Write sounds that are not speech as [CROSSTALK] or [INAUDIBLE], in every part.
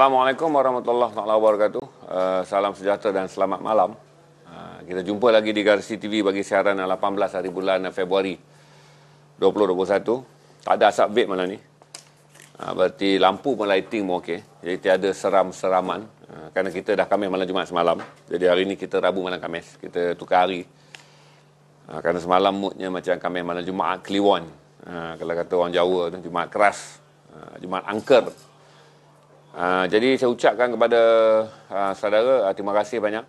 Assalamualaikum warahmatullahi wabarakatuh. Eh, salam sejahtera dan selamat malam. Eh, kita jumpa lagi di Garasi TV bagi siaran 18 hari bulan Februari 2021. Tak ada asap vape malam ni. Eh, berarti lampu pun lighting pun okey. Jadi tiada seram-seraman. Kerana kita dah kamis malam Jumat semalam. Jadi hari ni kita Rabu malam kamis. Kita tukar hari. Kerana semalam moodnya macam kamis malam Jumat Kliwon. Kalau kata orang Jawa tu, Jumat keras. Jumat angker. Jumat angker. Ha, jadi saya ucapkan kepada uh, saudara uh, terima kasih banyak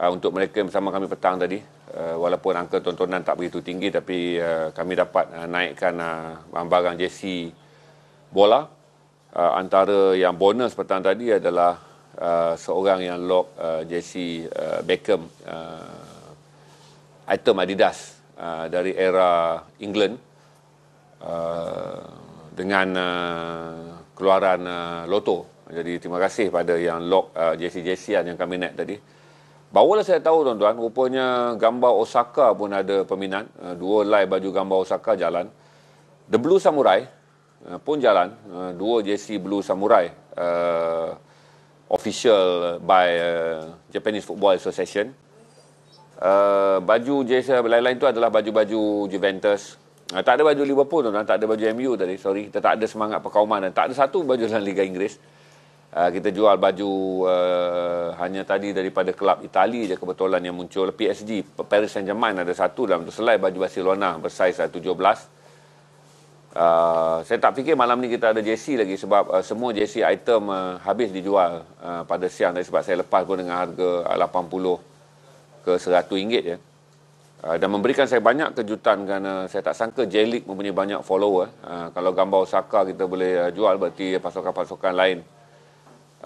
uh, untuk mereka bersama kami petang tadi. Uh, walaupun angka tontonan tak begitu tinggi tapi uh, kami dapat uh, naikkan uh, barang JC bola. Uh, antara yang bonus petang tadi adalah uh, seorang yang log uh, JC uh, Beckham uh, item Adidas uh, dari era England uh, dengan uh, keluaran uh, loto. Jadi terima kasih pada yang log uh, jc jc yang kami net tadi. Barulah saya tahu tuan-tuan, rupanya gambar Osaka pun ada peminat. Uh, dua live baju gambar Osaka jalan. The Blue Samurai uh, pun jalan. Uh, dua JC Blue Samurai. Uh, official by uh, Japanese Football Association. Uh, baju JC lain-lain itu adalah baju-baju Juventus. Ha, tak ada baju Liverpool tuan tak ada baju MU tadi, sorry. Kita tak ada semangat perkauman dan tak ada satu baju dalam Liga Inggeris. Ha, kita jual baju uh, hanya tadi daripada kelab Itali je kebetulan yang muncul. PSG, Paris Saint-Germain ada satu dalam tu selai baju Barcelona bersaiz 17. Uh, saya tak fikir malam ni kita ada JC lagi sebab uh, semua JC item uh, habis dijual uh, pada siang tadi sebab saya lepas pun dengan harga 80 ke 100 ringgit je. Ya. Ah, dan memberikan saya banyak kejutan kerana saya tak sangka Jelik mempunyai banyak follower. Uh, kalau gambar Osaka kita boleh uh, jual berarti pasukan-pasukan lain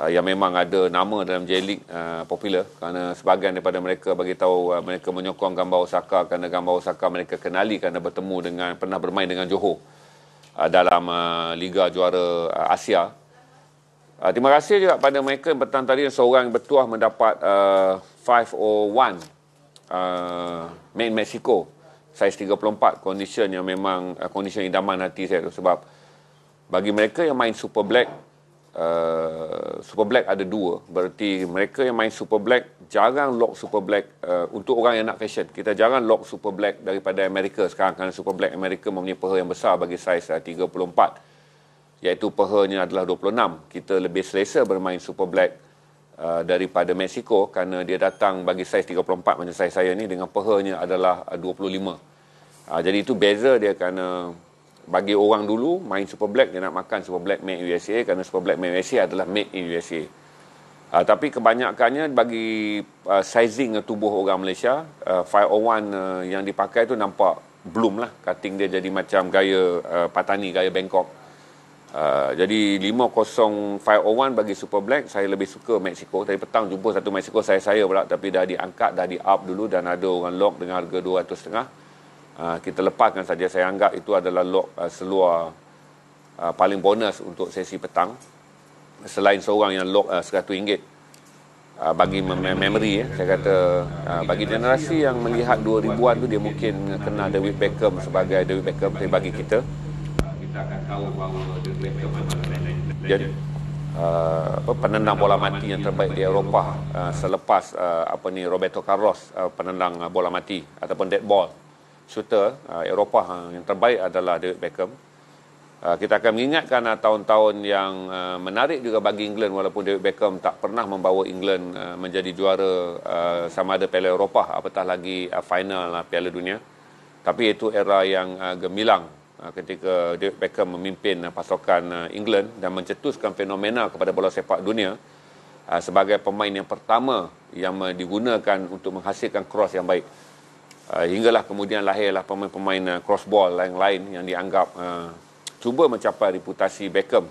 uh, yang memang ada nama dalam Jelik uh, popular kerana sebahagian daripada mereka bagi tahu uh, mereka menyokong gambar Osaka kerana gambar Osaka mereka kenali kerana bertemu dengan pernah bermain dengan Johor uh, dalam uh, liga juara uh, Asia. Uh, terima kasih juga pada mereka yang petang tadi seorang bertuah mendapat uh, 501 uh, main Mexico size 34 condition yang memang uh, condition idaman hati saya tu sebab bagi mereka yang main super black uh, super black ada dua Bererti mereka yang main super black jarang lock super black uh, untuk orang yang nak fashion kita jarang lock super black daripada Amerika sekarang kan super black Amerika mempunyai peha yang besar bagi size uh, 34 iaitu pehanya adalah 26 kita lebih selesa bermain super black Uh, daripada Mexico kerana dia datang bagi saiz 34 macam saiz saya ni dengan pehanya adalah 25. Uh, uh, jadi itu beza dia kerana bagi orang dulu main Super Black dia nak makan Super Black made in USA kerana Super Black made in USA adalah made in USA. Uh, tapi kebanyakannya bagi uh, sizing tubuh orang Malaysia, uh, 501 uh, yang dipakai tu nampak belum lah. Cutting dia jadi macam gaya uh, patani, gaya Bangkok. Uh, Uh, jadi 50501 bagi Super Black saya lebih suka Mexico tadi petang jumpa satu Mexico saya saya pula tapi dah diangkat dah di up dulu dan ada orang lock dengan harga 200 setengah uh, kita lepaskan saja saya anggap itu adalah lock uh, seluar uh, paling bonus untuk sesi petang selain seorang yang lock RM100 uh, uh, bagi mem- memory eh. saya kata uh, bagi generasi yang melihat 2000-an tu dia mungkin kenal David Beckham sebagai David Beckham tapi bagi kita kita akan tahu bahawa dia boleh uh, penendang bola mati yang terbaik di Eropah uh, selepas uh, apa ni Roberto Carlos uh, penendang uh, bola mati ataupun dead ball shooter uh, Eropah uh, yang terbaik adalah David Beckham. Uh, kita akan mengingatkan uh, tahun-tahun yang uh, menarik juga bagi England walaupun David Beckham tak pernah membawa England uh, menjadi juara uh, sama ada Piala Eropah apatah lagi uh, final uh, Piala Dunia. Tapi itu era yang uh, gemilang Ah, ketika David Beckham memimpin ah, pasukan ah, England dan mencetuskan fenomena kepada bola sepak dunia sebagai pemain yang pertama yang digunakan untuk menghasilkan cross yang baik. Hinggalah kemudian lahirlah pemain-pemain crossball yang lain yang dianggap cuba mencapai reputasi Beckham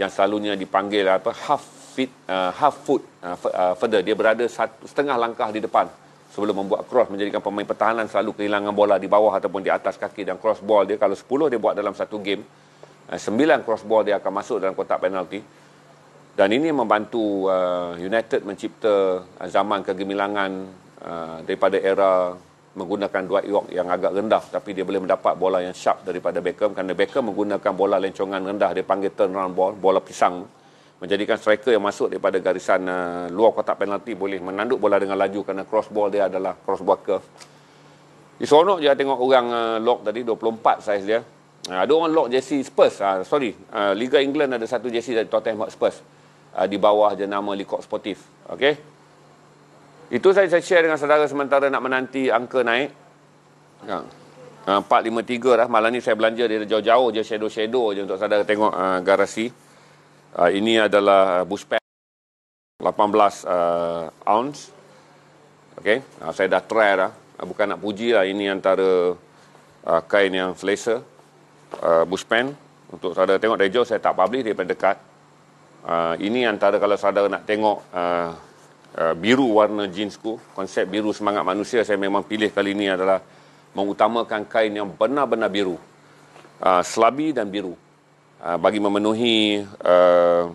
yang selalunya dipanggil apa half feet uh, half foot uh, further dia berada satu, setengah langkah di depan sebelum membuat cross menjadikan pemain pertahanan selalu kehilangan bola di bawah ataupun di atas kaki dan cross ball dia kalau 10 dia buat dalam satu game 9 eh, cross ball dia akan masuk dalam kotak penalti dan ini membantu eh, United mencipta eh, zaman kegemilangan daripada era menggunakan dua York yang agak rendah tapi dia boleh mendapat bola yang sharp daripada Beckham kerana Beckham menggunakan bola lencongan rendah dia panggil turnaround ball bola pisang menjadikan striker yang masuk daripada garisan uh, luar kotak penalti boleh menanduk bola dengan laju kerana cross ball dia adalah cross ball Di seronok je tengok orang uh, lock tadi 24 saiz dia. Uh, ada orang lock jersey Spurs. Uh, sorry, uh, Liga England ada satu jersey dari Tottenham Hotspur. Uh, di bawah je nama Likok Sportif. Okay? Itu saya, saya share dengan saudara sementara nak menanti angka naik. Uh, ya. 453 lah. Malam ni saya belanja dari jauh-jauh je shadow-shadow je untuk saudara tengok uh, garasi. Uh, ini adalah uh, boost pack 18 uh, ounce. Okay, uh, saya dah try dah. Uh, bukan nak puji lah. Ini antara uh, kain yang selesa. Uh, boost pen. Untuk saudara tengok dari jauh, saya tak publish daripada dekat. Uh, ini antara kalau saudara nak tengok uh, uh, biru warna jeansku. Konsep biru semangat manusia saya memang pilih kali ini adalah mengutamakan kain yang benar-benar biru. Uh, selabi dan biru. Ah, bagi memenuhi uh,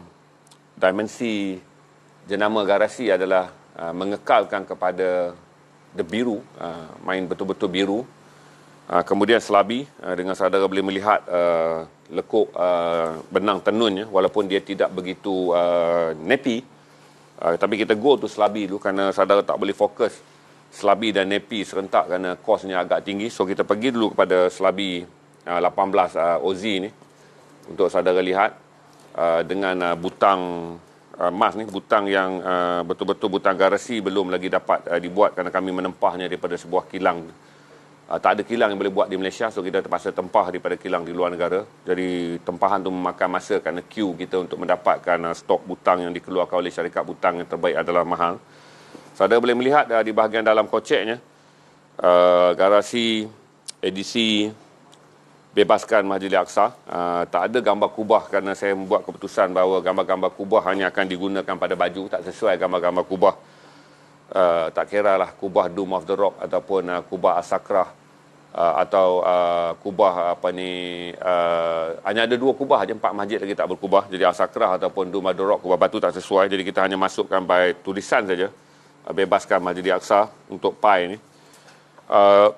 dimensi jenama garasi adalah uh, mengekalkan kepada the biru uh, main betul-betul biru uh, kemudian selabi uh, dengan saudara boleh melihat uh, lekuk uh, benang tenunnya walaupun dia tidak begitu uh, nepi uh, tapi kita go tu selabi dulu kerana saudara tak boleh fokus selabi dan nepi serentak kerana kosnya agak tinggi so kita pergi dulu kepada selabi uh, 18 uh, OZ ni untuk saudara lihat uh, dengan uh, butang uh, emas uh, ni butang yang uh, betul-betul butang garasi belum lagi dapat uh, dibuat kerana kami menempahnya daripada sebuah kilang uh, tak ada kilang yang boleh buat di Malaysia so kita terpaksa tempah daripada kilang di luar negara jadi tempahan tu memakan masa kerana queue kita untuk mendapatkan uh, stok butang yang dikeluarkan oleh syarikat butang yang terbaik adalah mahal saudara boleh melihat uh, di bahagian dalam koceknya uh, garasi edisi bebaskan Masjid Al-Aqsa. Uh, ah, tak ada gambar kubah kerana saya membuat keputusan bahawa gambar-gambar kubah hanya akan digunakan pada baju. Tak sesuai gambar-gambar kubah. Uh, tak kira lah kubah Doom of the Rock ataupun uh, kubah Asakrah. Uh, atau uh, kubah apa ni uh, hanya ada dua kubah aja empat masjid lagi tak berkubah jadi asakrah ataupun Doom of the Rock kubah batu tak sesuai jadi kita hanya masukkan by tulisan saja uh, bebaskan Masjid Al-Aqsa untuk pai ni uh,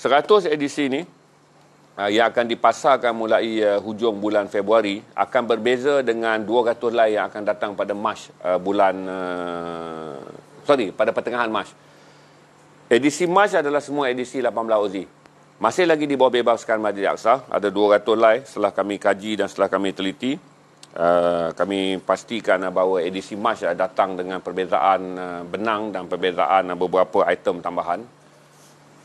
100 edisi ni yang ah, akan dipasarkan mulai eh, hujung bulan Februari akan berbeza dengan 200 lain yang akan datang pada Mac eh, bulan eh, sorry pada pertengahan Mac. Edisi Mac adalah semua edisi 18 Aussie. Masih lagi di bawah bebaskan Majlis Aksa, ada 200 lain setelah kami kaji dan setelah kami teliti. Uh, kami pastikan uh, bahawa edisi mas uh, datang dengan perbezaan uh, benang dan perbezaan uh, beberapa item tambahan.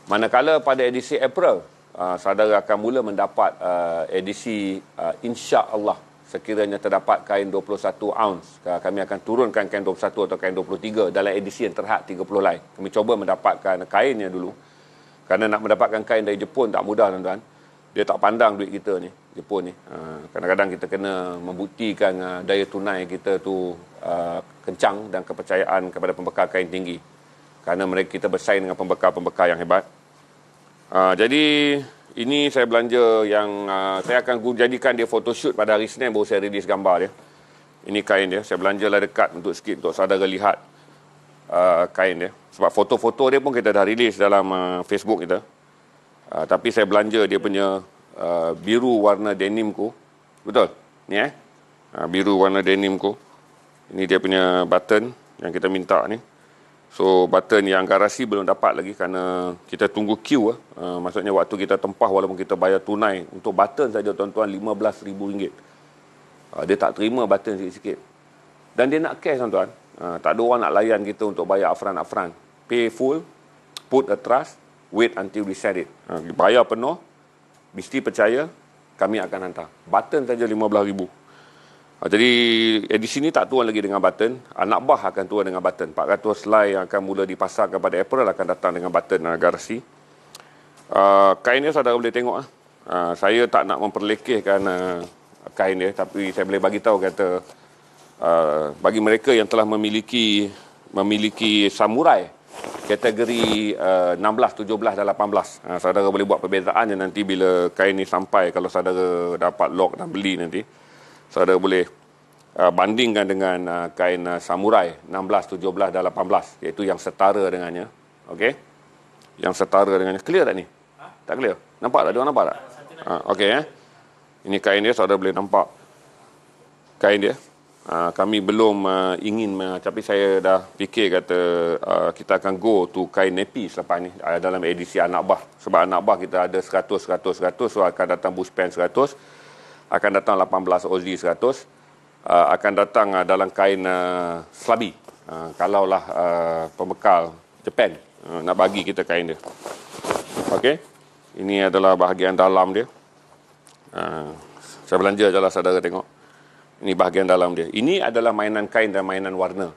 Manakala pada edisi April, Ah, saudara akan mula mendapat uh, edisi uh, ah, insya Allah sekiranya terdapat kain 21 ounce kami akan turunkan kain 21 atau kain 23 dalam edisi yang terhad 30 lain kami cuba mendapatkan kainnya dulu kerana nak mendapatkan kain dari Jepun tak mudah tuan-tuan dia tak pandang duit kita ni Jepun ni kadang-kadang kita kena membuktikan daya tunai kita tu kencang dan kepercayaan kepada pembekal kain tinggi kerana mereka kita bersaing dengan pembekal-pembekal yang hebat Ah, jadi ini saya belanja yang uh, saya akan jadikan dia photoshoot pada hari Senin baru saya release gambar dia. Ini kain dia. Saya belanjalah dekat untuk sikit untuk saudara lihat uh, kain dia. Sebab foto-foto dia pun kita dah release dalam uh, Facebook kita. Uh, tapi saya belanja dia punya uh, biru warna denim ku. Betul? Ni eh? Uh, biru warna denim ku. Ini dia punya button yang kita minta ni. So button yang garasi belum dapat lagi kerana kita tunggu queue. Uh, maksudnya waktu kita tempah walaupun kita bayar tunai. Untuk button saja tuan-tuan RM15,000. Uh, ah, dia tak terima button sikit-sikit. Dan dia nak cash tuan-tuan. Uh, tak ada orang nak layan kita untuk bayar afran-afran. Pay full, put a trust, wait until we set it. Uh, bayar penuh, mesti percaya kami akan hantar. Button saja RM15,000. Ah, jadi edisi ini tak tuan lagi dengan button. Anak ah, bah akan tuan dengan button. 400 lay yang akan mula dipasang kepada April akan datang dengan button dan ah, garasi. Kain ni saudara boleh tengok. Saya tak nak memperlekehkan kain dia tapi saya boleh bagi tahu kata bagi mereka yang telah memiliki memiliki samurai kategori 16, 17 dan 18. Saudara boleh buat perbezaannya nanti bila kain ni sampai kalau saudara dapat lock dan beli nanti saudara boleh uh, bandingkan dengan uh, kain uh, samurai 16, 17 dan 18 iaitu yang setara dengannya. Okey. Yang setara dengannya. Clear tak ni? Ha? Tak clear. Nampak tak? Dia nampak tak? Ha, Okey eh. Ini kain dia saudara boleh nampak. Kain dia. Ah, kami belum uh, ingin, uh, tapi saya dah fikir kata uh, kita akan go to kain nepi selepas ni ah, dalam edisi anak bah. Sebab anak bah kita ada 100, 100, 100, so akan datang bush pen akan datang 18 OZ 100 uh, akan datang uh, dalam kain uh, selabi uh, kalaulah uh, pembekal Jepun uh, nak bagi kita kain dia okey ini adalah bahagian dalam dia uh, saya belanja jelah saudara tengok ini bahagian dalam dia ini adalah mainan kain dan mainan warna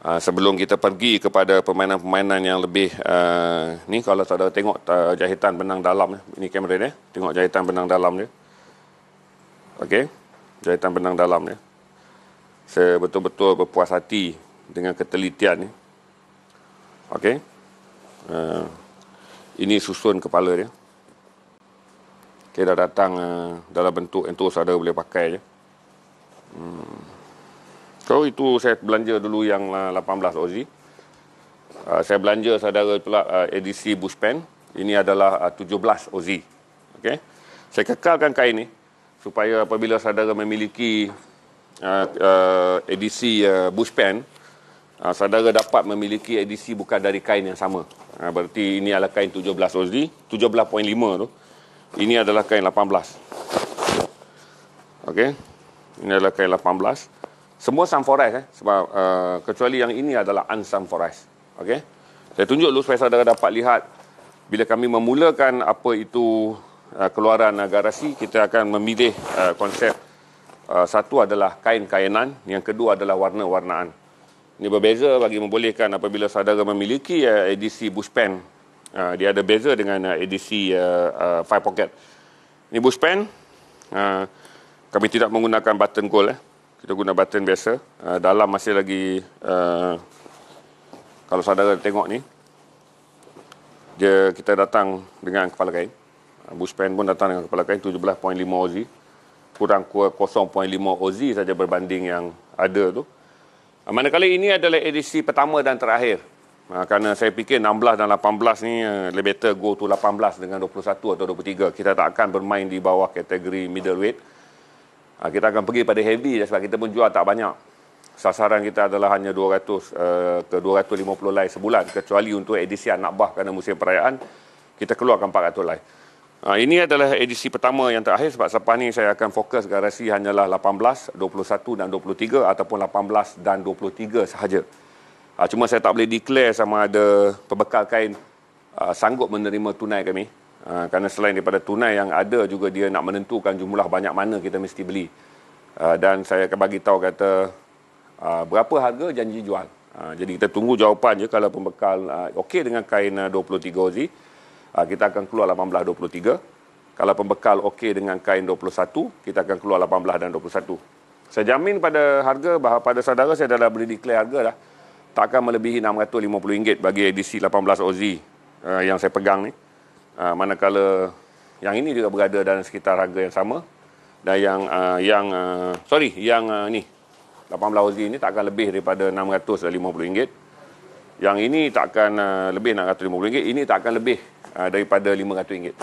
Uh, sebelum kita pergi kepada permainan-permainan yang lebih uh, ni kalau saudara tengok uh, jahitan benang dalam ni, eh, ini kamera ni tengok jahitan benang dalam dia uh, Okey. Jahitan benang dalam ya. Saya betul-betul berpuas hati dengan ketelitian ni. Okey. Uh, ini susun kepala dia. Okey dah datang uh, dalam bentuk yang terus ada boleh pakai je. Ya. Hmm. So itu saya belanja dulu yang uh, 18 OZ. Uh, saya belanja saudara pula uh, eh, edisi Pen. Ini adalah uh, 17 OZ. Okey. Saya kekalkan kain ni supaya apabila saudara memiliki uh, uh, edisi uh, bush pen uh, saudara dapat memiliki edisi bukan dari kain yang sama uh, berarti ini adalah kain 17 OSD 17.5 tu ini adalah kain 18 okey ini adalah kain 18 semua sunforest eh sebab uh, kecuali yang ini adalah forest. okey saya tunjuk dulu supaya saudara dapat lihat bila kami memulakan apa itu Uh, keluaran garasi kita akan memilih uh, konsep uh, satu adalah kain-kainan yang kedua adalah warna-warnaan ini berbeza bagi membolehkan apabila saudara memiliki edisi bush pen dia ada beza dengan edisi five pocket ini bush pen kami tidak menggunakan button gold eh kita guna button biasa dalam masih lagi kalau saudara tengok ni dia kita datang dengan kepala kain Buspen pun datang dengan kepala kain 17.5 Aussie kurang kurang 0.5 Aussie saja berbanding yang ada tu. Ah, manakala ini adalah edisi pertama dan terakhir. Uh, kerana saya fikir 16 dan 18 ni eh, lebih better go to 18 dengan 21 atau 23. Kita tak akan bermain di bawah kategori middleweight. Ah, kita akan pergi pada heavy sebab kita pun jual tak banyak. Sasaran kita adalah hanya 200 uh, eh, ke 250 lain sebulan kecuali untuk edisi anak bah kerana musim perayaan kita keluarkan 400 lain. Ha, ini adalah edisi pertama yang terakhir sebab selepas ini saya akan fokus garasi hanyalah 18, 21 dan 23 ataupun 18 dan 23 sahaja. Ha, cuma saya tak boleh declare sama ada pembekal kain ha, sanggup menerima tunai kami. Ha, kerana selain daripada tunai yang ada juga dia nak menentukan jumlah banyak mana kita mesti beli. Ha, dan saya akan bagi tahu kata ha, berapa harga janji jual. Ha, jadi kita tunggu jawapan je kalau pembekal ha, okey dengan kain ha, 23 Aussie uh, kita akan keluar 18.23. Kalau pembekal okey dengan kain 21, kita akan keluar 18 dan 21. Saya jamin pada harga, bahawa pada saudara saya dah beli declare harga dah. Tak akan melebihi RM650 bagi edisi 18 OZ uh, yang saya pegang ni. Uh, manakala yang ini juga berada dalam sekitar harga yang sama. Dan yang, uh, yang uh, sorry, yang uh, ni. 18 OZ ini tak akan lebih daripada RM650. Yang ini tak akan uh, lebih RM650. Ini tak akan lebih Ah, daripada RM500.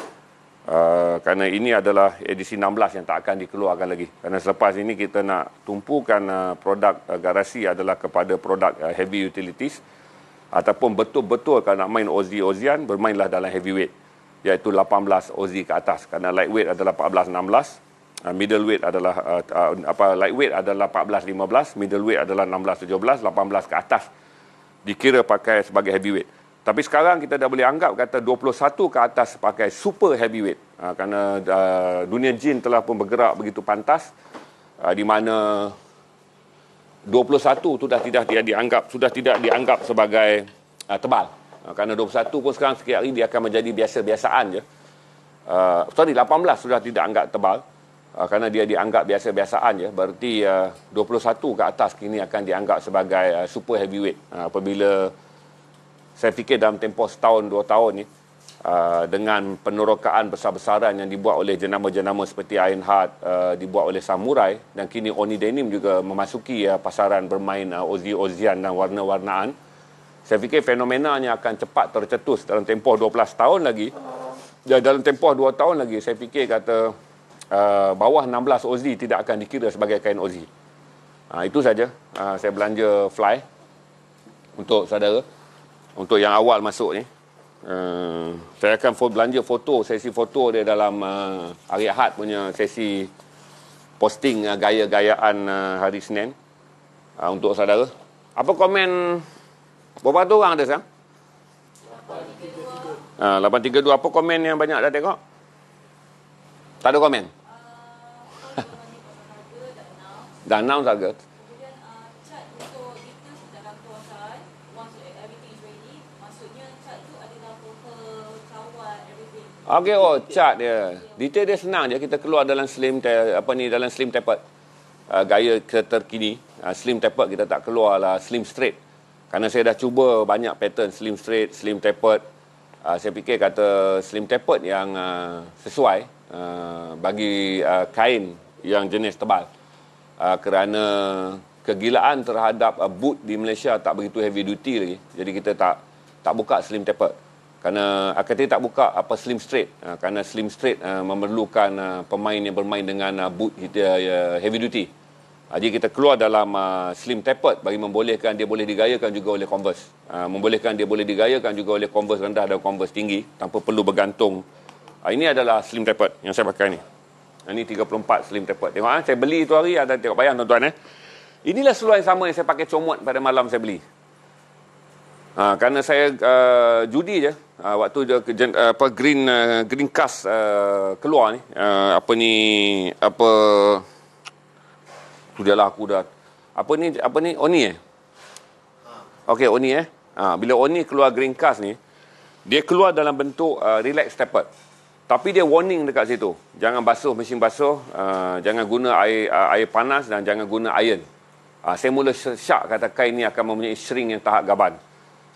Uh, ah, kerana ini adalah edisi 16 yang tak akan dikeluarkan lagi. Kerana selepas ini kita nak tumpukan uh, produk uh, garasi adalah kepada produk uh, heavy utilities ataupun betul-betul kalau nak main Aussie Ozian bermainlah dalam heavyweight iaitu 18 Aussie ke atas kerana lightweight adalah 14 16 Uh, middleweight adalah uh, uh, apa lightweight adalah 14 15 middleweight adalah 16 17 18 ke atas dikira pakai sebagai heavyweight tapi sekarang kita dah boleh anggap kata 21 ke atas pakai super heavyweight. Ha, kerana uh, dunia jin telah pun bergerak begitu pantas. Uh, di mana 21 sudah tidak dia dianggap sudah tidak dianggap sebagai uh, tebal. Uh, kerana 21 pun sekarang setiap hari dia akan menjadi biasa-biasaan je. Uh, sorry, 18 sudah tidak anggap tebal. Uh, kerana dia dianggap biasa-biasaan je. Berarti uh, 21 ke atas kini akan dianggap sebagai uh, super heavyweight. Uh, Apabila saya fikir dalam tempoh setahun dua tahun ni Uh, dengan penerokaan besar-besaran yang dibuat oleh jenama-jenama seperti Ironheart, uh, dibuat oleh Samurai dan kini Oni Denim juga memasuki uh, pasaran bermain uh, Ozi Ozian dan warna-warnaan. Saya fikir fenomenanya akan cepat tercetus dalam tempoh 12 tahun lagi. Ya, dalam tempoh 2 tahun lagi saya fikir kata uh, bawah 16 Ozi tidak akan dikira sebagai kain Ozi. Uh, itu saja. Uh, saya belanja fly untuk saudara untuk yang awal masuk ni. Uh, saya akan fo- belanja foto, sesi foto dia dalam uh, hari Ahad punya sesi posting uh, gaya-gayaan uh, hari Senin uh, untuk saudara. Apa komen berapa tu orang ada sekarang? 832. Uh, 832 apa komen yang banyak dah tengok? Tak ada komen? Uh, dah announce harga. Okey, oh, chart dia. Detail dia senang je. Kita keluar dalam slim apa ni dalam slim tapered. Uh, ah, gaya terkini. Uh, slim tapered kita tak keluar lah. Slim straight. Karena saya dah cuba banyak pattern slim straight, slim tapered. Uh, ah, saya fikir kata slim tapered yang uh, sesuai uh, bagi uh, kain yang jenis tebal. Uh, kerana kegilaan terhadap uh, boot di Malaysia tak begitu heavy duty lagi. Jadi kita tak tak buka slim tapered kerana akhirnya tak buka apa slim straight uh, kerana slim straight uh, memerlukan uh, pemain yang bermain dengan uh, boot uh, heavy duty jadi kita keluar dalam uh, slim tapered bagi membolehkan dia boleh digayakan juga oleh converse. Uh, membolehkan dia boleh digayakan juga oleh converse rendah dan converse tinggi tanpa perlu bergantung. Uh, ini adalah slim tapered yang saya pakai ni. Ini 34 slim tapered. Tengok uh, saya beli tu hari ada tengok bayang tuan-tuan eh. Inilah seluar yang sama yang saya pakai comot pada malam saya beli. Ha, kerana saya uh, judi je. Ha, waktu je ke, uh, apa green uh, green cast uh, keluar ni, uh, apa ni apa sudahlah aku dah. Apa ni apa ni Oni eh? Okey Oni eh. Ha, bila Oni keluar green cast ni, dia keluar dalam bentuk uh, relax stepper. Tapi dia warning dekat situ. Jangan basuh mesin basuh, uh, jangan guna air uh, air panas dan jangan guna iron. Uh, saya mula syak kata kain ni akan mempunyai shrink yang tahap gaban.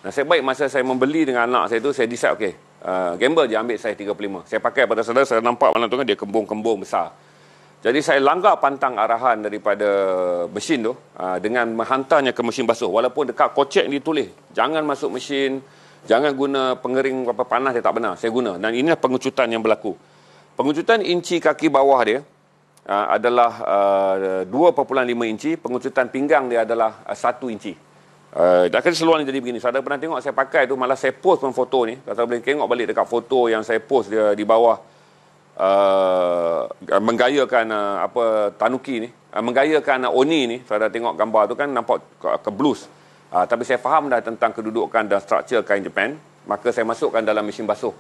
Nasib baik masa saya membeli dengan anak saya tu, saya decide, okay, uh, gamble je ambil saya 35. Saya pakai pada saudara, saya nampak malam tu kan dia kembung-kembung besar. Jadi saya langgar pantang arahan daripada mesin tu uh, dengan menghantarnya ke mesin basuh. Walaupun dekat kocek ditulis, jangan masuk mesin, jangan guna pengering apa panas dia tak benar. Saya guna dan inilah pengucutan yang berlaku. pengucutan inci kaki bawah dia uh, adalah uh, 2.5 inci, pengucutan pinggang dia adalah uh, 1 inci. Uh, kan seluar ni jadi begini. Saudara pernah tengok saya pakai tu malah saya post pun foto ni. Saudara boleh tengok balik dekat foto yang saya post dia di bawah uh, menggayakan uh, apa tanuki ni, uh, menggayakan uh, oni ni. Saudara tengok gambar tu kan nampak keblus. Ke uh, tapi saya faham dah tentang kedudukan dan struktur kain Japan, maka saya masukkan dalam mesin basuh.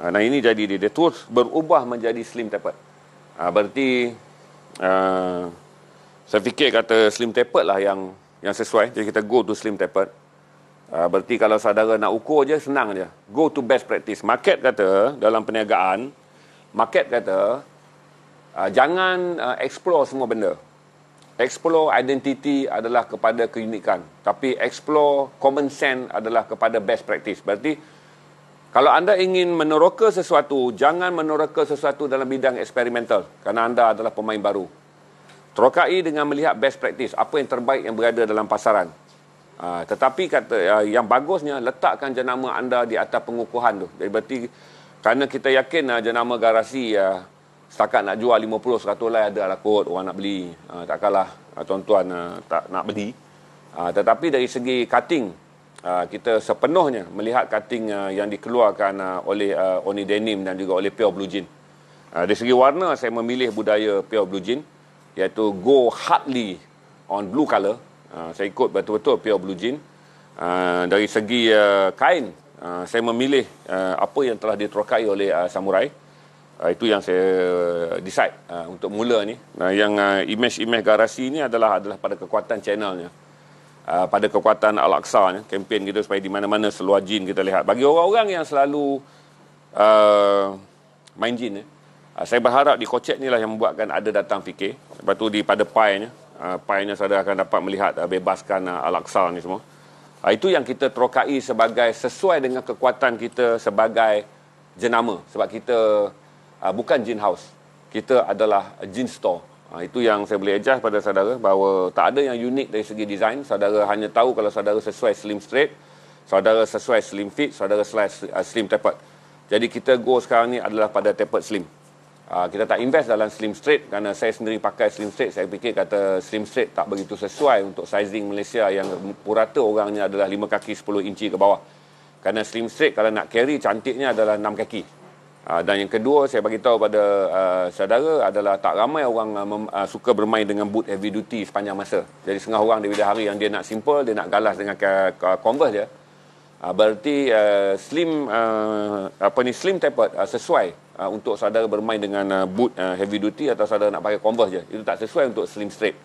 Uh, nah ini jadi dia, dia terus berubah menjadi slim tepat. Uh, berarti uh, saya fikir kata slim tepat lah yang yang sesuai. Jadi kita go to slim taper. Uh, berarti kalau saudara nak ukur je, senang je. Go to best practice. Market kata dalam perniagaan, market kata uh, jangan uh, explore semua benda. Explore identity adalah kepada keunikan. Tapi explore common sense adalah kepada best practice. Berarti kalau anda ingin meneroka sesuatu, jangan meneroka sesuatu dalam bidang eksperimental. Kerana anda adalah pemain baru. Rokai dengan melihat best practice, apa yang terbaik yang berada dalam pasaran. Uh, tetapi kata uh, yang bagusnya letakkan jenama anda di atas pengukuhan tu. Jadi berarti kerana kita yakin uh, jenama garasi uh, setakat nak jual 50 seratus lah ada lah kot orang nak beli. Uh, tak kalah uh, tuan-tuan uh, tak nak beli. Uh, tetapi dari segi cutting uh, kita sepenuhnya melihat cutting uh, yang dikeluarkan uh, oleh uh, Oni Denim dan juga oleh Pure Blue Jean. Uh, dari segi warna saya memilih budaya Pure Blue Jean iaitu Go Hardly on blue colour. Uh, saya ikut betul-betul pure blue jean. Uh, dari segi uh, kain, uh, saya memilih uh, apa yang telah diterokai oleh uh, samurai. Uh, itu yang saya decide uh, untuk mula ni. Nah, yang uh, image-image garasi ini adalah adalah pada kekuatan channelnya. Uh, pada kekuatan Al-Aqsa ni, kempen kita supaya di mana-mana seluar jin kita lihat. Bagi orang-orang yang selalu uh, main jin ni, Ah, saya berharap di kocek ni lah yang membuatkan ada datang fikir. Lepas tu di pada pai ni, ah, pai ni saudara akan dapat melihat ah, bebaskan Al-Aqsa ni semua. itu yang kita terokai sebagai sesuai dengan kekuatan kita sebagai jenama. Sebab kita bukan jin house. Kita adalah jin store. itu yang saya boleh adjust pada saudara bahawa tak ada yang unik dari segi design. Saudara hanya tahu kalau saudara sesuai slim straight, saudara sesuai slim fit, saudara sesuai slim tepat. Jadi kita go sekarang ni adalah pada tepat slim. Ah, kita tak invest dalam slim straight kerana saya sendiri pakai slim straight saya fikir kata slim straight tak begitu sesuai untuk sizing Malaysia yang purata orangnya adalah 5 kaki 10 inci ke bawah kerana slim straight kalau nak carry cantiknya adalah 6 kaki ah, dan yang kedua saya bagi tahu pada uh, saudara adalah tak ramai orang uh, uh, suka bermain dengan boot heavy duty sepanjang masa. Jadi setengah orang di bila hari yang dia nak simple, dia nak galas dengan ke, ke, converse dia, Uh, berarti uh, slim uh, apa ni slim tapered uh, sesuai uh, untuk saudara bermain dengan uh, boot uh, heavy duty atau saudara nak pakai converse je itu tak sesuai untuk slim straight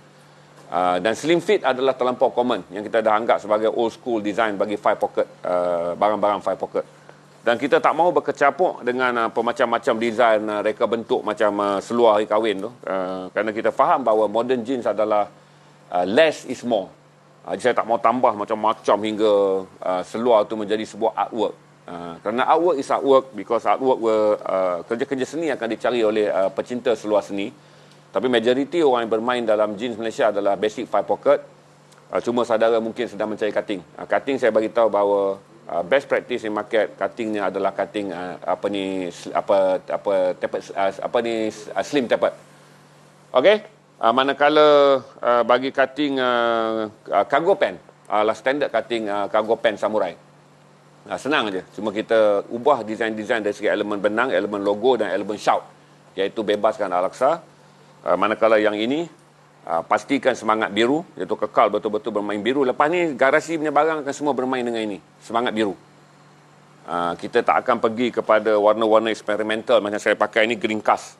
uh, dan slim fit adalah terlampau common yang kita dah anggap sebagai old school design bagi five pocket uh, barang-barang five pocket dan kita tak mau berkecapuk dengan uh, pemacam-macam design uh, reka bentuk macam uh, seluar hari kahwin tu uh, kerana kita faham bahawa modern jeans adalah uh, less is more Ah, jadi saya tak mau tambah macam-macam hingga uh, seluar tu menjadi sebuah artwork. Uh, kerana artwork is artwork because artwork uh, kerja-kerja seni akan dicari oleh uh, pecinta seluar seni tapi majoriti orang yang bermain dalam jeans Malaysia adalah basic five pocket uh, cuma saudara mungkin sedang mencari cutting uh, cutting saya bagi tahu bahawa uh, best practice in market cuttingnya adalah cutting uh, apa ni apa apa tepat uh, apa ni uh, slim tepat Okay uh, manakala uh, bagi cutting uh, uh, cargo pen uh, standard cutting uh, cargo pen samurai uh, senang aja cuma kita ubah design-design dari segi elemen benang elemen logo dan elemen shout iaitu bebaskan Alaksa uh, manakala yang ini uh, pastikan semangat biru iaitu kekal betul-betul bermain biru lepas ni garasi punya barang akan semua bermain dengan ini semangat biru Uh, kita tak akan pergi kepada warna-warna eksperimental macam saya pakai ini green cast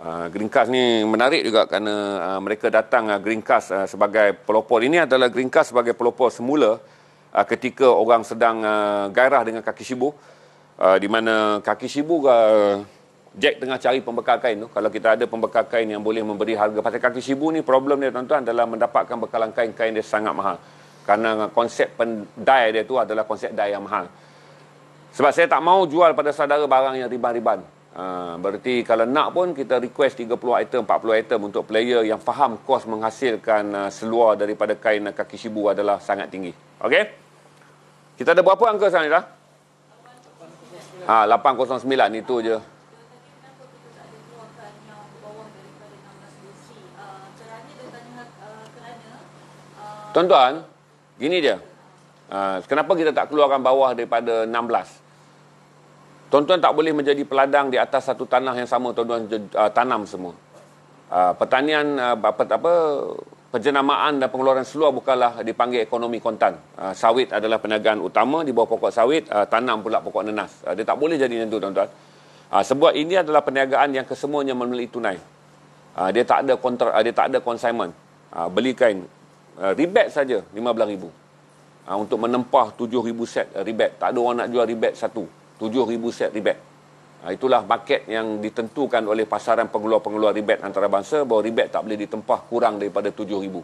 Ah, Green Cast ni menarik juga kerana ah, mereka datang ah, Green Cast sebagai pelopor. Ini adalah Green Cast sebagai pelopor semula ketika orang sedang gairah dengan Kaki sibu, Di mana Kaki sibu Jack tengah cari pembekal kain tu. Kalau kita ada pembekal kain yang boleh memberi harga. Pasal Kaki sibu ni problem dia tuan-tuan adalah mendapatkan bekalan kain-kain dia sangat mahal. Kerana konsep pendai dia tu adalah konsep dai yang mahal. Sebab saya tak mau jual pada saudara barang yang riban-riban. Ah, berarti kalau nak pun kita request 30 item 40 item untuk player yang faham kos menghasilkan uh, seluar daripada kain kaki shibu adalah sangat tinggi ok kita ada berapa angka sekarang ni dah? Ha, 809 itu je Tuan-tuan, gini dia. Uh, kenapa kita tak keluarkan bawah daripada 16? Tuan-tuan tak boleh menjadi peladang di atas satu tanah yang sama tuan-tuan uh, tanam semua. Uh, pertanian uh, apa apa penjenamaan dan pengeluaran seluar bukanlah dipanggil ekonomi kontan. Uh, sawit adalah perniagaan utama di bawah pokok sawit, uh, tanam pula pokok nenas. Uh, dia tak boleh jadi macam tu tuan-tuan. Uh, sebab ini adalah perniagaan yang kesemuanya memiliki tunai. Uh, dia tak ada kontra, uh, dia tak ada consignment. Uh, beli kain uh, ribet saja 15000. Uh, untuk menempah 7000 set uh, ribet. Tak ada orang nak jual ribet satu ribu set ribet. Ha, itulah market yang ditentukan oleh pasaran pengeluar-pengeluar ribet antarabangsa bahawa ribet tak boleh ditempah kurang daripada ribu.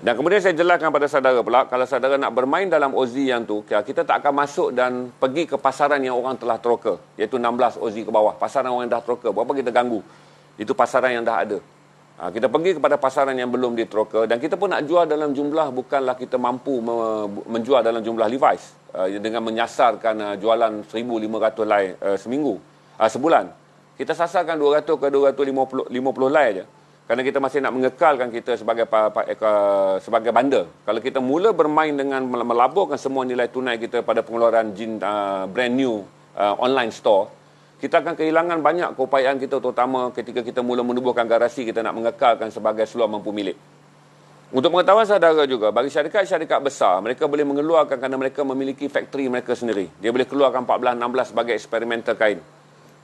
Dan kemudian saya jelaskan kepada saudara pula, kalau saudara nak bermain dalam OZ yang tu, kita tak akan masuk dan pergi ke pasaran yang orang telah teroka, iaitu 16 OZ ke bawah. Pasaran orang yang dah teroka, berapa kita ganggu? Itu pasaran yang dah ada. Ha, kita pergi kepada pasaran yang belum diteroka dan kita pun nak jual dalam jumlah bukanlah kita mampu me- menjual dalam jumlah Levi's uh, dengan menyasarkan uh, jualan 1,500 lay uh, seminggu, uh, sebulan. Kita sasarkan 200 ke 250 lay saja, Kerana kita masih nak mengekalkan kita sebagai sebagai bandar. Kalau kita mula bermain dengan melaburkan semua nilai tunai kita pada pengeluaran jin, uh, brand new uh, online store, kita akan kehilangan banyak keupayaan kita terutama ketika kita mula menubuhkan garasi kita nak mengekalkan sebagai seluar mampu milik. Untuk pengetahuan saudara juga, bagi syarikat-syarikat besar, mereka boleh mengeluarkan kerana mereka memiliki factory mereka sendiri. Dia boleh keluarkan 14-16 sebagai eksperimental kain.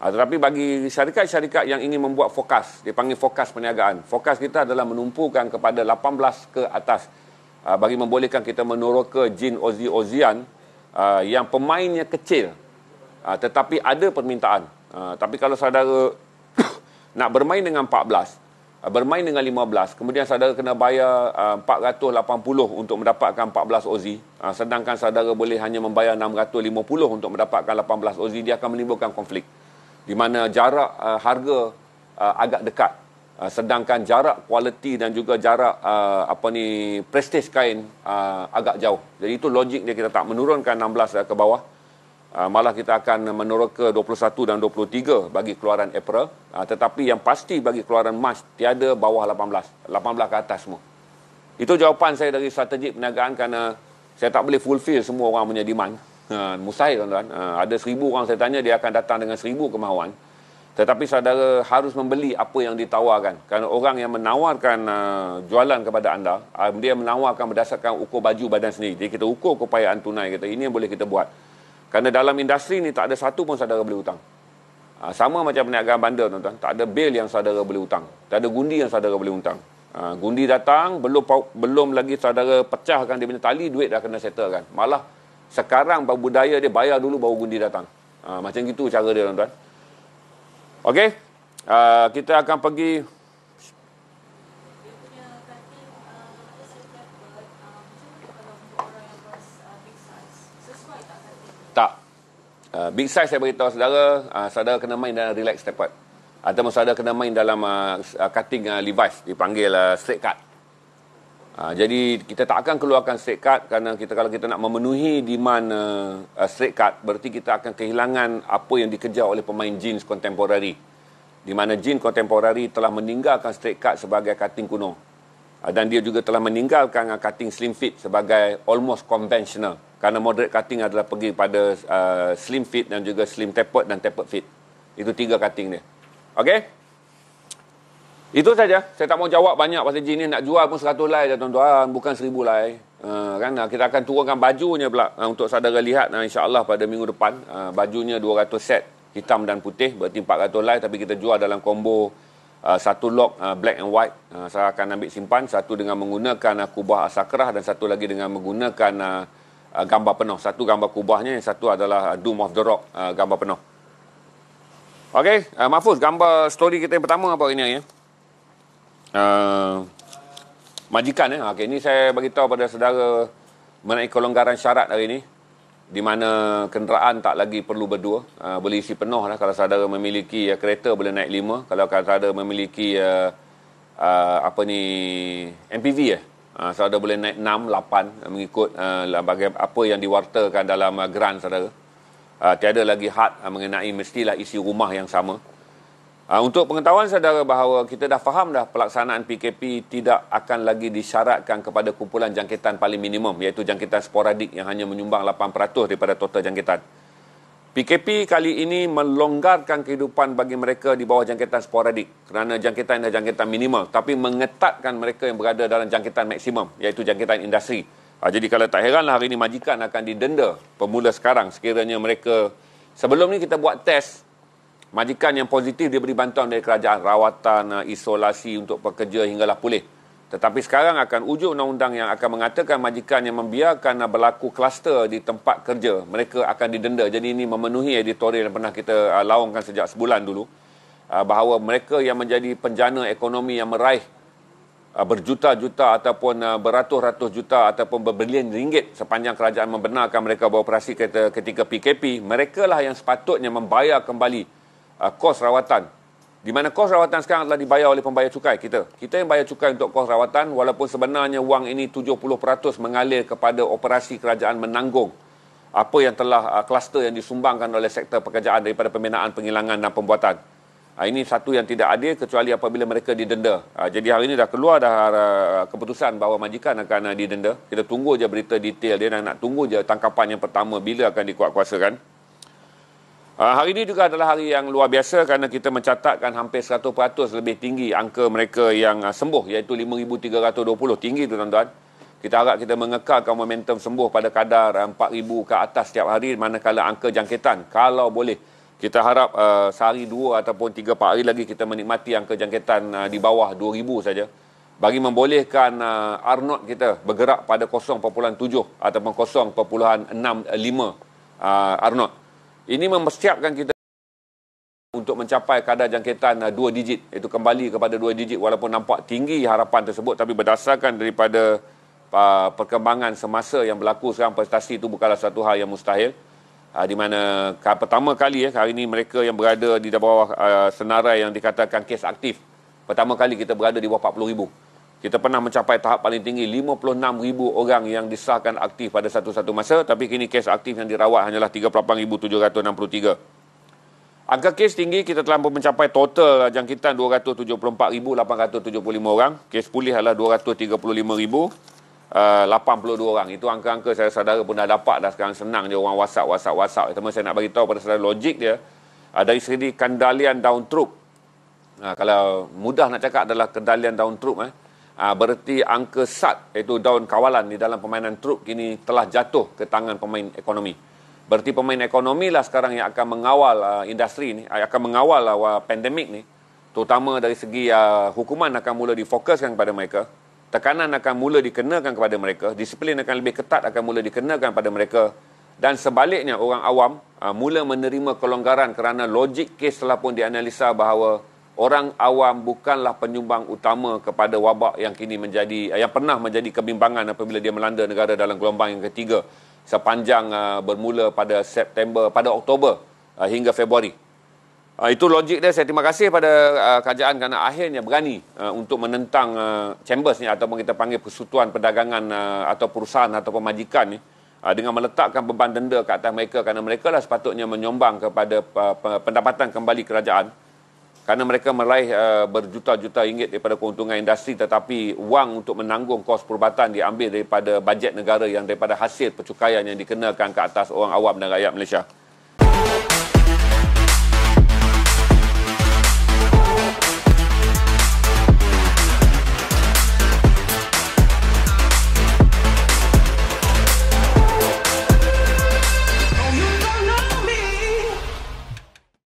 Ha, tetapi bagi syarikat-syarikat yang ingin membuat fokus, dia panggil fokus perniagaan. Fokus kita adalah menumpukan kepada 18 ke atas ha, bagi membolehkan kita menoroka jin Ozi Ozian ha, ah, yang pemainnya kecil Uh, tetapi ada permintaan. Uh, tapi kalau saudara [COUGHS] nak bermain dengan 14, uh, ah, bermain dengan 15, kemudian saudara kena bayar uh, 480 untuk mendapatkan 14 OZ, uh, sedangkan saudara boleh hanya membayar 650 untuk mendapatkan 18 OZ, dia akan menimbulkan konflik. Di mana jarak uh, harga uh, agak dekat, uh, sedangkan jarak kualiti dan juga jarak uh, apa ni prestij kain uh, agak jauh. Jadi itu logik dia kita tak menurunkan 16 uh, ke bawah. Ah, malah kita akan meneroka 21 dan 23 bagi keluaran April uh, tetapi yang pasti bagi keluaran Mac tiada bawah 18 18 ke atas semua itu jawapan saya dari strategi perniagaan kerana saya tak boleh fulfill semua orang punya demand uh, mustahil tuan-tuan uh, ada seribu orang saya tanya dia akan datang dengan seribu kemahuan tetapi saudara harus membeli apa yang ditawarkan kerana orang yang menawarkan uh, jualan kepada anda uh, dia menawarkan berdasarkan ukur baju badan sendiri jadi kita ukur keupayaan tunai kita ini yang boleh kita buat kerana dalam industri ni tak ada satu pun saudara boleh hutang. Ha, sama macam perniagaan bandar tuan-tuan, tak ada bil yang saudara boleh hutang. Tak ada gundi yang saudara boleh hutang. Ha, gundi datang, belum belum lagi saudara pecahkan dia punya tali, duit dah kena settle kan. Malah sekarang budaya dia bayar dulu baru gundi datang. Ha, macam gitu cara dia tuan-tuan. Okey, uh, kita akan pergi Uh, big size saya beritahu saudara, uh, saudara kena main dalam relax tepat. Ataupun saudara kena main dalam uh, uh, cutting uh, Levi's, dipanggil uh, straight cut. Uh, jadi kita tak akan keluarkan straight cut kerana kita kalau kita nak memenuhi demand uh, uh, straight cut berarti kita akan kehilangan apa yang dikejar oleh pemain jeans kontemporari. Di mana jeans kontemporari telah meninggalkan straight cut sebagai cutting kuno. Uh, dan dia juga telah meninggalkan cutting slim fit sebagai almost conventional kerana moderate cutting adalah pergi pada uh, slim fit dan juga slim tapered dan tapered fit. Itu tiga cutting dia. Okey? Itu saja. Saya tak mau jawab banyak pasal jenis ni nak jual pun 100 lai dah tuan-tuan, ah, bukan 1000 lai. Uh, kan ah, kita akan turunkan bajunya pula uh, untuk saudara lihat uh, insyaallah pada minggu depan uh, bajunya 200 set hitam dan putih berarti 400 lai tapi kita jual dalam combo uh, satu lock uh, black and white uh, saya akan ambil simpan satu dengan menggunakan uh, kubah asakrah dan satu lagi dengan menggunakan uh, Ah, gambar penuh. Satu gambar kubahnya, yang satu adalah uh, Doom of the Rock uh, gambar penuh. Okey, uh, Mahfuz, gambar story kita yang pertama apa ini? Ya? Uh, majikan, ya? Okay, ini saya bagi tahu pada saudara mengenai kelonggaran syarat hari ini di mana kenderaan tak lagi perlu berdua, uh, boleh isi penuh lah. Kalau saudara memiliki uh, kereta, boleh naik lima. Kalau saudara memiliki uh, uh, apa ni MPV, ya? Uh, Ah, saudara boleh naik 6, 8 eh, mengikut uh, eh, bagi apa yang diwartakan dalam uh, grant saudara. Uh, tiada lagi had uh, mengenai mestilah isi rumah yang sama. Uh, untuk pengetahuan saudara bahawa kita dah faham dah pelaksanaan PKP tidak akan lagi disyaratkan kepada kumpulan jangkitan paling minimum iaitu jangkitan sporadik yang hanya menyumbang 8% daripada total jangkitan. PKP kali ini melonggarkan kehidupan bagi mereka di bawah jangkitan sporadik kerana jangkitan adalah jangkitan minimal tapi mengetatkan mereka yang berada dalam jangkitan maksimum iaitu jangkitan industri. Ha, jadi kalau tak heranlah hari ini majikan akan didenda pemula sekarang sekiranya mereka sebelum ni kita buat test majikan yang positif dia beri bantuan dari kerajaan rawatan isolasi untuk pekerja hinggalah pulih. Tetapi sekarang akan wujud undang-undang yang akan mengatakan majikan yang membiarkan berlaku kluster di tempat kerja, mereka akan didenda. Jadi ini memenuhi editorial yang pernah kita uh, laungkan sejak sebulan dulu uh, bahawa mereka yang menjadi penjana ekonomi yang meraih uh, berjuta-juta ataupun uh, beratus-ratus juta ataupun berbilion ringgit sepanjang kerajaan membenarkan mereka beroperasi ketika PKP, mereka lah yang sepatutnya membayar kembali kos rawatan di mana kos rawatan sekarang telah dibayar oleh pembayar cukai kita. Kita yang bayar cukai untuk kos rawatan walaupun sebenarnya wang ini 70% mengalir kepada operasi kerajaan menanggung apa yang telah uh, kluster yang disumbangkan oleh sektor pekerjaan daripada pembinaan, penghilangan dan pembuatan. Uh, ini satu yang tidak adil kecuali apabila mereka didenda. Uh, jadi hari ini dah keluar dah keputusan bahawa majikan akan didenda. Kita tunggu je berita detail dia dan nak tunggu je tangkapan yang pertama bila akan dikuatkuasakan. kuasakan. Ah, hari ini juga adalah hari yang luar biasa kerana kita mencatatkan hampir 100% lebih tinggi angka mereka yang ah, sembuh iaitu 5320 tinggi tu tuan-tuan. Kita harap kita mengekalkan momentum sembuh pada kadar 4000 ah, ke atas setiap hari manakala angka jangkitan kalau boleh kita harap uh, sehari dua ataupun tiga empat hari lagi kita menikmati angka jangkitan uh, di bawah 2000 saja bagi membolehkan uh, r kita bergerak pada 0.7 ataupun 0.65 uh, R0. Ini mempersiapkan kita untuk mencapai kadar jangkitan uh, dua digit iaitu kembali kepada dua digit walaupun nampak tinggi harapan tersebut tapi berdasarkan daripada uh, perkembangan semasa yang berlaku sekarang prestasi itu bukanlah satu hal yang mustahil uh, di mana pertama kali ya eh, hari ini mereka yang berada di bawah uh, senarai yang dikatakan kes aktif pertama kali kita berada di bawah ribu. Kita pernah mencapai tahap paling tinggi 56,000 orang yang disahkan aktif pada satu-satu masa tapi kini kes aktif yang dirawat hanyalah 38,763. Angka kes tinggi kita telah pun mencapai total jangkitan 274,875 orang. Kes pulih adalah 235,082 eh, orang. Itu angka-angka saya saudara pun dah dapat dah sekarang senang je orang whatsapp, whatsapp, whatsapp. Pertama saya nak tahu pada saudara logik dia ada segi kendalian down troop. kalau mudah nak cakap adalah kendalian down troop eh. Uh, ah, berarti angka sat iaitu daun kawalan di dalam permainan trup kini telah jatuh ke tangan pemain ekonomi. Berarti pemain ekonomi lah sekarang yang akan mengawal uh, industri ni, ah, akan mengawal uh, pandemik ni. Terutama dari segi uh, hukuman akan mula difokuskan kepada mereka. Tekanan akan mula dikenakan kepada mereka. Disiplin akan lebih ketat akan mula dikenakan kepada mereka. Dan sebaliknya orang awam uh, mula menerima kelonggaran kerana logik kes telah pun dianalisa bahawa orang awam bukanlah penyumbang utama kepada wabak yang kini menjadi eh, yang pernah menjadi kebimbangan apabila dia melanda negara dalam gelombang yang ketiga sepanjang uh, bermula pada September pada Oktober uh, hingga Februari. Uh, itu logik dia. Saya terima kasih pada uh, kerajaan kerana akhirnya berani uh, untuk menentang uh, chambers ni ataupun kita panggil persatuan perdagangan uh, atau perusahaan atau pemajikan ni dengan meletakkan beban denda ke atas mereka kerana mereka lah sepatutnya menyumbang kepada pendapatan kembali kerajaan kerana mereka meraih uh, berjuta-juta ringgit daripada keuntungan industri tetapi wang untuk menanggung kos perubatan diambil daripada bajet negara yang daripada hasil percukaian yang dikenakan ke atas orang awam dan rakyat Malaysia.